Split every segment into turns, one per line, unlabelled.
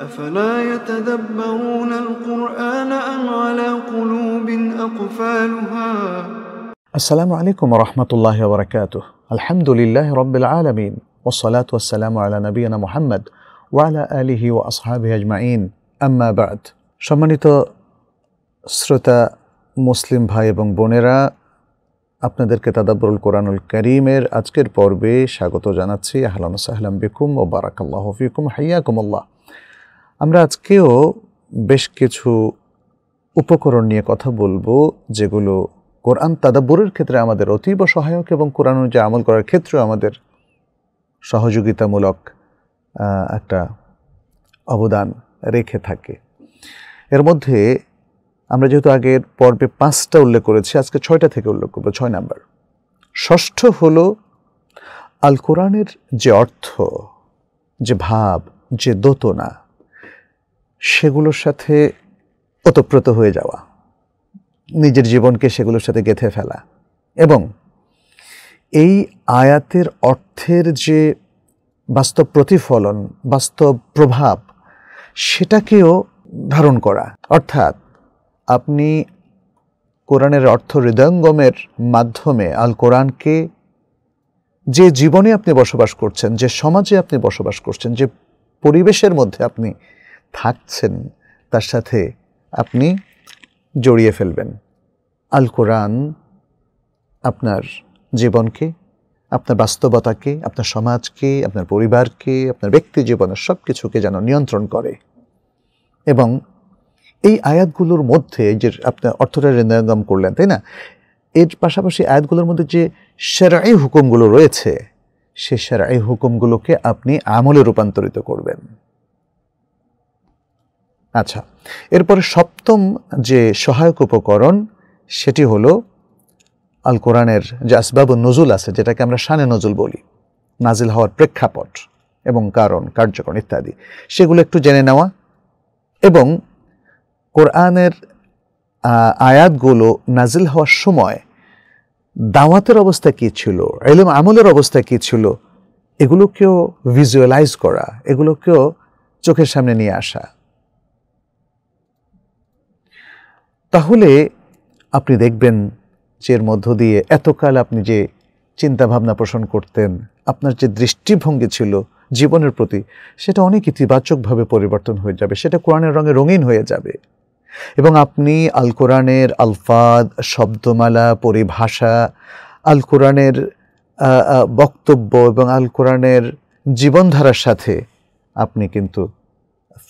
أفلا يتدبرون القرآن أم على قلوب أقفالها السلام عليكم ورحمة الله وبركاته الحمد لله رب العالمين والصلاة والسلام على نبينا محمد وعلى آله وأصحابه أجمعين أما بعد সম্মানিত শ্রোতা মুসলিম ভাই এবং বোনেরা আপনাদেরকে তাদাবরুল কোরআনুল করিমের আজকের পর্বে স্বাগত أهلا وسهلا بكم وبارك الله فيكم حياكم الله আমরা আজকেও বেশ কিছু উপকরণ নিয়ে কথা বলবো যেগুলো কোরআন তাদাব্বুরের ক্ষেত্রে আমাদের অতীব সহায়ক এবং কোরআন অনুযায়ী আমল করার ক্ষেত্রেও আমাদের সহযোগিতামূলক একটা অবদান রেখে থাকে এর মধ্যে আমরা যেহেতু আগের পর্বে পাঁচটা উল্লেখ করেছি আজকে ছয়টা থেকে উল্লেখ করবো ছয় নাম্বার ষষ্ঠ হলো আল কোরআনের যে অর্থ যে ভাব যে দোতনা সেগুলোর সাথে ওতপ্রোত হয়ে যাওয়া নিজের জীবনকে সেগুলোর সাথে গেঁথে ফেলা এবং এই আয়াতের অর্থের যে বাস্তব প্রতিফলন বাস্তব প্রভাব সেটাকেও ধারণ করা অর্থাৎ আপনি কোরআনের অর্থ হৃদয়ঙ্গমের মাধ্যমে আল কোরআনকে যে জীবনে আপনি বসবাস করছেন যে সমাজে আপনি বসবাস করছেন যে পরিবেশের মধ্যে আপনি থাকছেন তার সাথে আপনি জড়িয়ে ফেলবেন আল কোরআন আপনার জীবনকে আপনার বাস্তবতাকে আপনার সমাজকে আপনার পরিবারকে আপনার ব্যক্তি জীবনের সব কিছুকে যেন নিয়ন্ত্রণ করে এবং এই আয়াতগুলোর মধ্যে যে আপনার অর্থটা হৃদয়ঙ্গম করলেন তাই না এর পাশাপাশি আয়াতগুলোর মধ্যে যে সেরাই হুকুমগুলো রয়েছে সে সেরাই হুকুমগুলোকে আপনি আমলে রূপান্তরিত করবেন আচ্ছা এরপরে সপ্তম যে সহায়ক উপকরণ সেটি হলো আল কোরআনের যে আসবাব নজুল আছে যেটাকে আমরা শানে নজুল বলি নাজিল হওয়ার প্রেক্ষাপট এবং কারণ কার্যক্রম ইত্যাদি সেগুলো একটু জেনে নেওয়া এবং কোরআনের আয়াতগুলো নাজিল হওয়ার সময় দাওয়াতের অবস্থা কী ছিল এলম আমলের অবস্থা কী ছিল এগুলোকেও ভিজুয়ালাইজ করা এগুলোকেও চোখের সামনে নিয়ে আসা তাহলে আপনি দেখবেন যে এর মধ্য দিয়ে এতকাল আপনি যে চিন্তাভাবনা পোষণ করতেন আপনার যে দৃষ্টিভঙ্গি ছিল জীবনের প্রতি সেটা অনেক ইতিবাচকভাবে পরিবর্তন হয়ে যাবে সেটা কোরআনের রঙে রঙিন হয়ে যাবে এবং আপনি আল কোরআনের আলফাদ শব্দমালা পরিভাষা আল কোরআনের বক্তব্য এবং আল কোরআনের জীবনধারার সাথে আপনি কিন্তু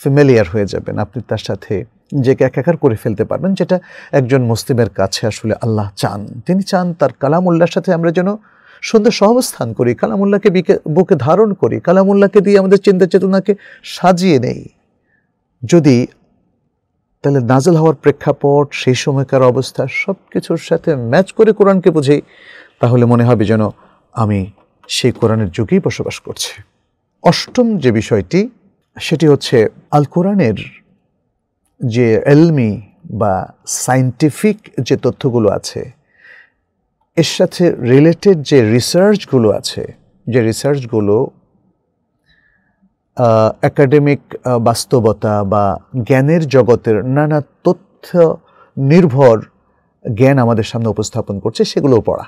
ফ্যামিলিয়ার হয়ে যাবেন আপনি তার সাথে নিজেকে একার করে ফেলতে পারবেন যেটা একজন মুসলিমের কাছে আসলে আল্লাহ চান তিনি চান তার কালামুল্লার সাথে আমরা যেন সুন্দর সহবস্থান করি কালামুল্লাহকে বুকে ধারণ করি উল্লাহকে দিয়ে আমাদের চিন্তা চেতনাকে সাজিয়ে নেই যদি তাহলে নাজেল হওয়ার প্রেক্ষাপট সেই সময়কার অবস্থা সব কিছুর সাথে ম্যাচ করে কোরআনকে বুঝি তাহলে মনে হবে যেন আমি সেই কোরআনের যুগেই বসবাস করছি অষ্টম যে বিষয়টি সেটি হচ্ছে আল কোরআনের যে এলমি বা সাইন্টিফিক যে তথ্যগুলো আছে এর সাথে রিলেটেড যে রিসার্চগুলো আছে যে রিসার্চগুলো একাডেমিক বাস্তবতা বা জ্ঞানের জগতের নানা তথ্য নির্ভর জ্ঞান আমাদের সামনে উপস্থাপন করছে সেগুলো পড়া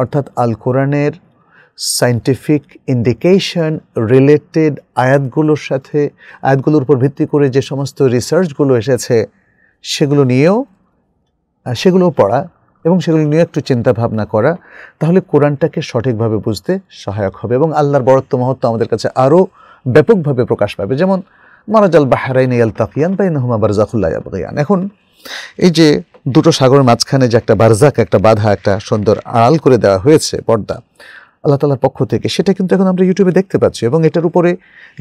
অর্থাৎ আল কোরআনের সাইন্টিফিক ইন্ডিকেশন রিলেটেড আয়াতগুলোর সাথে আয়াতগুলোর উপর ভিত্তি করে যে সমস্ত রিসার্চগুলো এসেছে সেগুলো নিয়েও সেগুলো পড়া এবং সেগুলো নিয়ে একটু চিন্তা ভাবনা করা তাহলে কোরআনটাকে সঠিকভাবে বুঝতে সহায়ক হবে এবং আল্লাহর বরত্ব মহত্ব আমাদের কাছে আরও ব্যাপকভাবে প্রকাশ পাবে যেমন মারাজাল বাহারাইন ইয়াল তাকিয়ান বা ইনহুমা বারজাকুল্লাহ ইয়াবগান এখন এই যে দুটো সাগরের মাঝখানে যে একটা বারজাক একটা বাধা একটা সুন্দর আড়াল করে দেওয়া হয়েছে পর্দা আল্লাহ তালার পক্ষ থেকে সেটা কিন্তু এখন আমরা ইউটিউবে দেখতে পাচ্ছি এবং এটার উপরে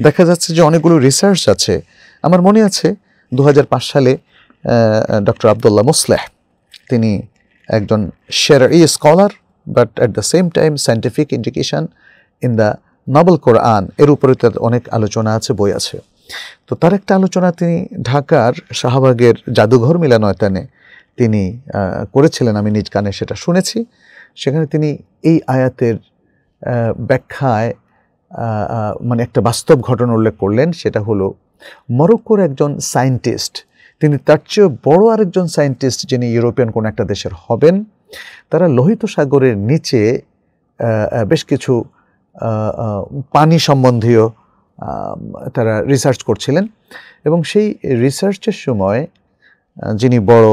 দেখা যাচ্ছে যে অনেকগুলো রিসার্চ আছে আমার মনে আছে দু সালে ডক্টর আবদুল্লাহ মুসলেহ তিনি একজন শেরার ই scholar but at the same time scientific indication in the noble Quran এর উপরে তার অনেক আলোচনা আছে বই আছে তো তার একটা আলোচনা তিনি ঢাকার শাহবাগের জাদুঘর মিলানয়তানে তিনি করেছিলেন আমি নিজ কানে সেটা শুনেছি সেখানে তিনি এই আয়াতের ব্যাখ্যায় মানে একটা বাস্তব ঘটনা উল্লেখ করলেন সেটা হলো মরক্কোর একজন সায়েন্টিস্ট তিনি তার চেয়েও বড়ো আরেকজন সায়েন্টিস্ট যিনি ইউরোপিয়ান কোনো একটা দেশের হবেন তারা লোহিত সাগরের নিচে বেশ কিছু পানি সম্বন্ধীয় তারা রিসার্চ করছিলেন এবং সেই রিসার্চের সময় যিনি বড়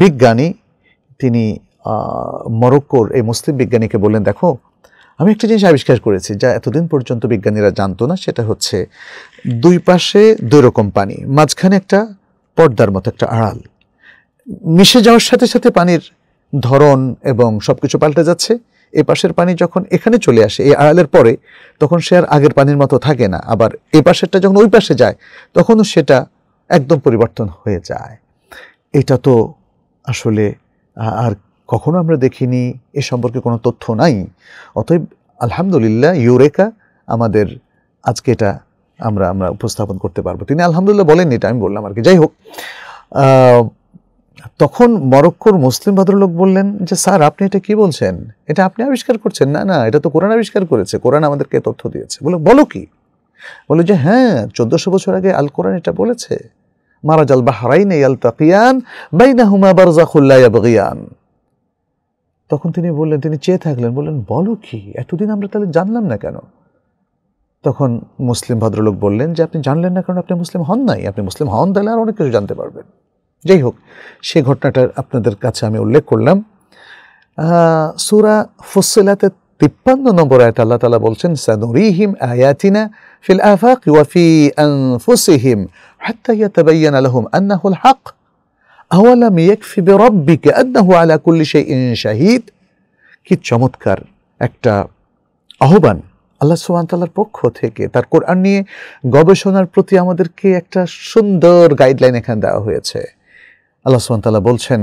বিজ্ঞানী তিনি মরক্কোর এই মুসলিম বিজ্ঞানীকে বললেন দেখো আমি একটা জিনিস আবিষ্কার করেছি যা এতদিন পর্যন্ত বিজ্ঞানীরা জানতো না সেটা হচ্ছে দুই পাশে দুই রকম পানি মাঝখানে একটা পর্দার মতো একটা আড়াল মিশে যাওয়ার সাথে সাথে পানির ধরন এবং সব কিছু পাল্টে যাচ্ছে এ পাশের পানি যখন এখানে চলে আসে এই আড়ালের পরে তখন সে আর আগের পানির মতো থাকে না আবার এ পাশেরটা যখন ওই পাশে যায় তখনও সেটা একদম পরিবর্তন হয়ে যায় এটা তো আসলে আর কখনো আমরা দেখিনি এ সম্পর্কে কোনো তথ্য নাই অতএব আলহামদুলিল্লাহ ইউরেকা আমাদের আজকে এটা আমরা আমরা উপস্থাপন করতে পারবো তিনি আলহামদুলিল্লাহ বলেন এটা আমি বললাম আর কি যাই হোক তখন মরক্কোর মুসলিম ভদ্রলোক বললেন যে স্যার আপনি এটা কি বলছেন এটা আপনি আবিষ্কার করছেন না না এটা তো কোরআন আবিষ্কার করেছে কোরআন আমাদেরকে তথ্য দিয়েছে বলে বলো কি বলে যে হ্যাঁ চোদ্দশো বছর আগে আল কোরআন এটা বলেছে মারাজাল বাহারাইন ইয়াল তাকিয়ান বাইনা হুমা বারজাখুল্লাহ বগিয়ান তখন তিনি বললেন তিনি চেয়ে থাকলেন বললেন বলো কি এতদিন আমরা তাহলে জানলাম না কেন তখন মুসলিম ভদ্রলোক বললেন যে আপনি জানলেন না কারণ আপনি মুসলিম হন নাই আপনি মুসলিম হন তাহলে আর অনেক কিছু জানতে পারবেন যাই হোক সেই ঘটনাটা আপনাদের কাছে আমি উল্লেখ করলাম সুরা ফুসিলাতে তিপ্পান্ন নম্বর আয়াত আল্লাহ তালা বলছেন সানুরিহিম আয়াতিনা ফিল আফাক ওয়াফি আনফুসিহিম হাত্তা ইয়াতাবাইয়ান আলহুম আন্নাহুল হক আওয়ালাম ইয়াকফি রব্বিকে আন্নাহু আলা কুল্লি ইন শাহিদ কি চমৎকার একটা আহ্বান আল্লাহ তাল্লার পক্ষ থেকে তার কোরআন নিয়ে গবেষণার প্রতি আমাদেরকে একটা সুন্দর গাইডলাইন এখানে দেওয়া হয়েছে আল্লাহ তাল্লাহ বলছেন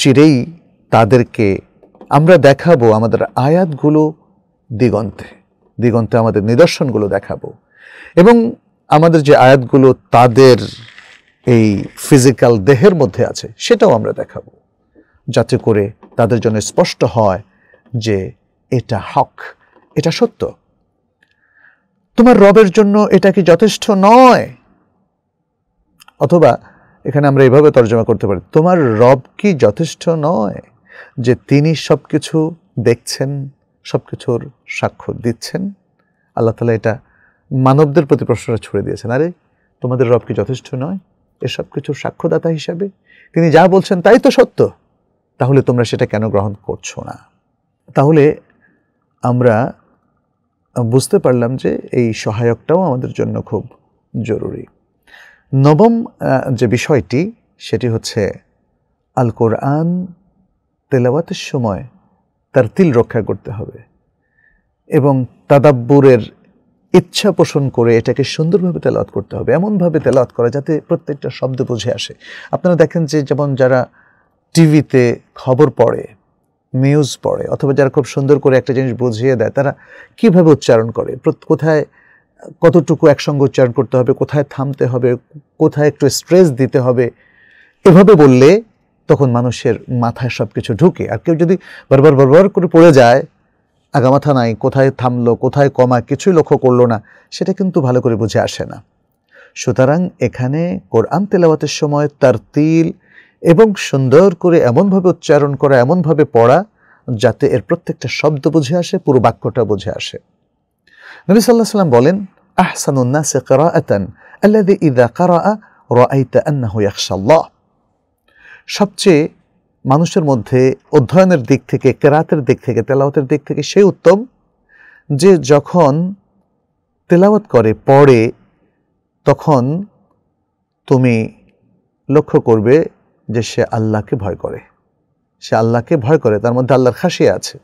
চিরেই তাদেরকে আমরা দেখাবো আমাদের আয়াতগুলো দিগন্তে দিগন্তে আমাদের নিদর্শনগুলো দেখাবো এবং আমাদের যে আয়াতগুলো তাদের এই ফিজিক্যাল দেহের মধ্যে আছে সেটাও আমরা দেখাবো যাতে করে তাদের জন্য স্পষ্ট হয় যে এটা হক এটা সত্য তোমার রবের জন্য এটা কি যথেষ্ট নয় অথবা এখানে আমরা এভাবে তর্জমা করতে পারি তোমার রব কি যথেষ্ট নয় যে তিনি সব কিছু দেখছেন সব কিছুর সাক্ষ্য দিচ্ছেন আল্লাহ তালা এটা মানবদের প্রতি প্রশ্নটা ছুড়ে দিয়েছেন আরে তোমাদের রব কি যথেষ্ট নয় এসব কিছুর সাক্ষ্যদাতা হিসাবে তিনি যা বলছেন তাই তো সত্য তাহলে তোমরা সেটা কেন গ্রহণ করছো না তাহলে আমরা বুঝতে পারলাম যে এই সহায়কটাও আমাদের জন্য খুব জরুরি নবম যে বিষয়টি সেটি হচ্ছে আল কোরআন তেলাওয়াতের সময় তার তিল রক্ষা করতে হবে এবং তাদাব্বুরের ইচ্ছা পোষণ করে এটাকে সুন্দরভাবে তেলাওয়াত করতে হবে এমনভাবে তেলাওয়াত করা যাতে প্রত্যেকটা শব্দ বুঝে আসে আপনারা দেখেন যে যেমন যারা টিভিতে খবর পড়ে নিউজ পড়ে অথবা যারা খুব সুন্দর করে একটা জিনিস বুঝিয়ে দেয় তারা কিভাবে উচ্চারণ করে কোথায় কতটুকু একসঙ্গে উচ্চারণ করতে হবে কোথায় থামতে হবে কোথায় একটু স্ট্রেস দিতে হবে এভাবে বললে তখন মানুষের মাথায় সব কিছু ঢুকে আর কেউ যদি বারবার বারবার করে পড়ে যায় আগামাথা নাই কোথায় থামলো কোথায় কমা কিছুই লক্ষ্য করলো না সেটা কিন্তু ভালো করে বুঝে আসে না সুতরাং এখানে কোরআন তেলাওয়াতের সময় তার তিল এবং সুন্দর করে এমনভাবে উচ্চারণ করা এমনভাবে পড়া যাতে এর প্রত্যেকটা শব্দ বুঝে আসে পুরো বাক্যটা বুঝে আসে নবী সাল্লাহ সাল্লাম বলেন আহসানুন্নাসে কারা আতান আল্লাদি ইদা কারা র আইতা আন্না হুয়াকশাল্লাহ সবচেয়ে মানুষের মধ্যে অধ্যয়নের দিক থেকে কেরাতের দিক থেকে তেলাওয়াতের দিক থেকে সেই উত্তম যে যখন তেলাওয়াত করে পড়ে তখন তুমি লক্ষ্য করবে যে সে আল্লাহকে ভয় করে সে আল্লাহকে ভয় করে তার মধ্যে আল্লাহর খাসিয়া আছে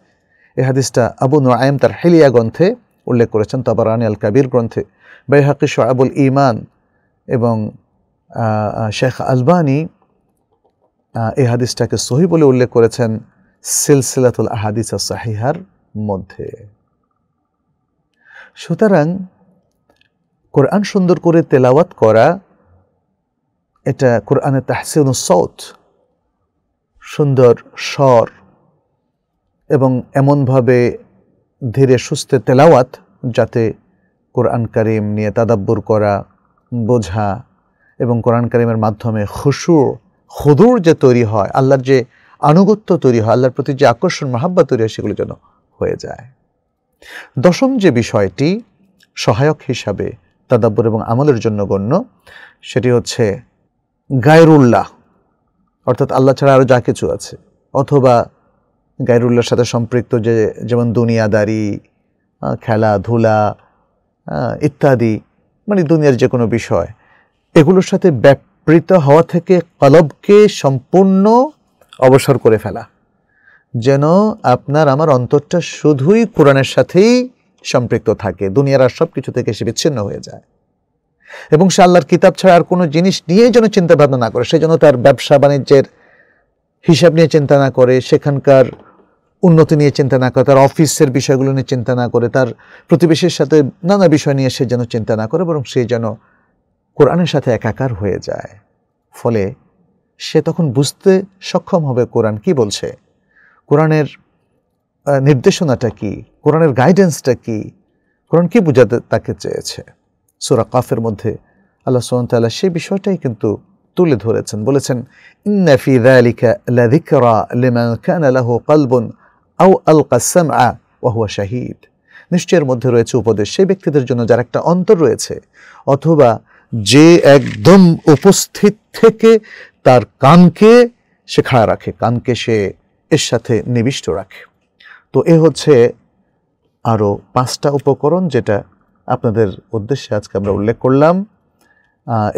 এ হাদিসটা আবু আয়েম তার হেলিয়া গ্রন্থে উল্লেখ করেছেন রানী আল কাবির গ্রন্থে বেহাকি শোয়াবুল ইমান এবং শেখ আলবানি এই হাদিসটাকে সহি বলে উল্লেখ করেছেন সিলসিলাতুল আহাদিস সাহিহার মধ্যে সুতরাং কোরআন সুন্দর করে তেলাওয়াত করা এটা কোরআনে তাহসিন সৌথ সুন্দর স্বর এবং এমনভাবে ধীরে সুস্থে তেলাওয়াত যাতে কোরআন করিম নিয়ে তাদাব্বুর করা বোঝা এবং কোরআন করিমের মাধ্যমে খুশু হদুর যে তৈরি হয় আল্লাহর যে আনুগত্য তৈরি হয় আল্লাহর প্রতি যে আকর্ষণ মাহাব্বা তৈরি হয় সেগুলো যেন হয়ে যায় দশম যে বিষয়টি সহায়ক হিসাবে তাদাব্বর এবং আমলের জন্য গণ্য সেটি হচ্ছে গায়রুল্লাহ অর্থাৎ আল্লাহ ছাড়া আরও যা কিছু আছে অথবা গায়রুল্লাহর সাথে সম্পৃক্ত যে যেমন দুনিয়াদারি খেলাধুলা ইত্যাদি মানে দুনিয়ার যে কোনো বিষয় এগুলোর সাথে ব্যাপ প্রীত হওয়া থেকে কলবকে সম্পূর্ণ অবসর করে ফেলা যেন আপনার আমার অন্তরটা শুধুই কোরআনের সাথেই সম্পৃক্ত থাকে দুনিয়ার আর সব কিছু থেকে সে বিচ্ছিন্ন হয়ে যায় এবং সে আল্লাহর কিতাব ছাড়া আর কোনো জিনিস নিয়ে যেন চিন্তা ভাবনা না করে সে যেন তার ব্যবসা বাণিজ্যের হিসাব নিয়ে চিন্তা না করে সেখানকার উন্নতি নিয়ে চিন্তা না করে তার অফিসের বিষয়গুলো নিয়ে চিন্তা না করে তার প্রতিবেশীর সাথে নানা বিষয় নিয়ে সে যেন চিন্তা না করে বরং সে যেন কোরআনের সাথে একাকার হয়ে যায় ফলে সে তখন বুঝতে সক্ষম হবে কোরআন কি বলছে কোরআনের নির্দেশনাটা কি কোরআনের গাইডেন্সটা কি কোরআন কি বোঝাতে তাকে চেয়েছে সুরা কাফের মধ্যে আল্লাহ তাল্লাহ সেই বিষয়টাই কিন্তু তুলে ধরেছেন বলেছেন লিমান শাহীদ নিশ্চয়ের মধ্যে রয়েছে উপদেশ সেই ব্যক্তিদের জন্য যার একটা অন্তর রয়েছে অথবা যে একদম উপস্থিত থেকে তার কানকে সে খাড়া রাখে কানকে সে এর সাথে নিবিষ্ট রাখে তো এ হচ্ছে আরও পাঁচটা উপকরণ যেটা আপনাদের উদ্দেশ্যে আজকে আমরা উল্লেখ করলাম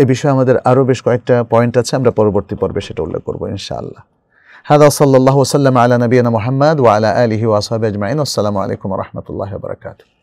এ বিষয়ে আমাদের আরও বেশ কয়েকটা পয়েন্ট আছে আমরা পরবর্তী পর্বে সেটা উল্লেখ করবো ইনশাআল্লাহ هذا صلى الله وسلم على نبينا محمد وعلى آله وأصحابه أجمعين والسلام عليكم ورحمة الله وبركاته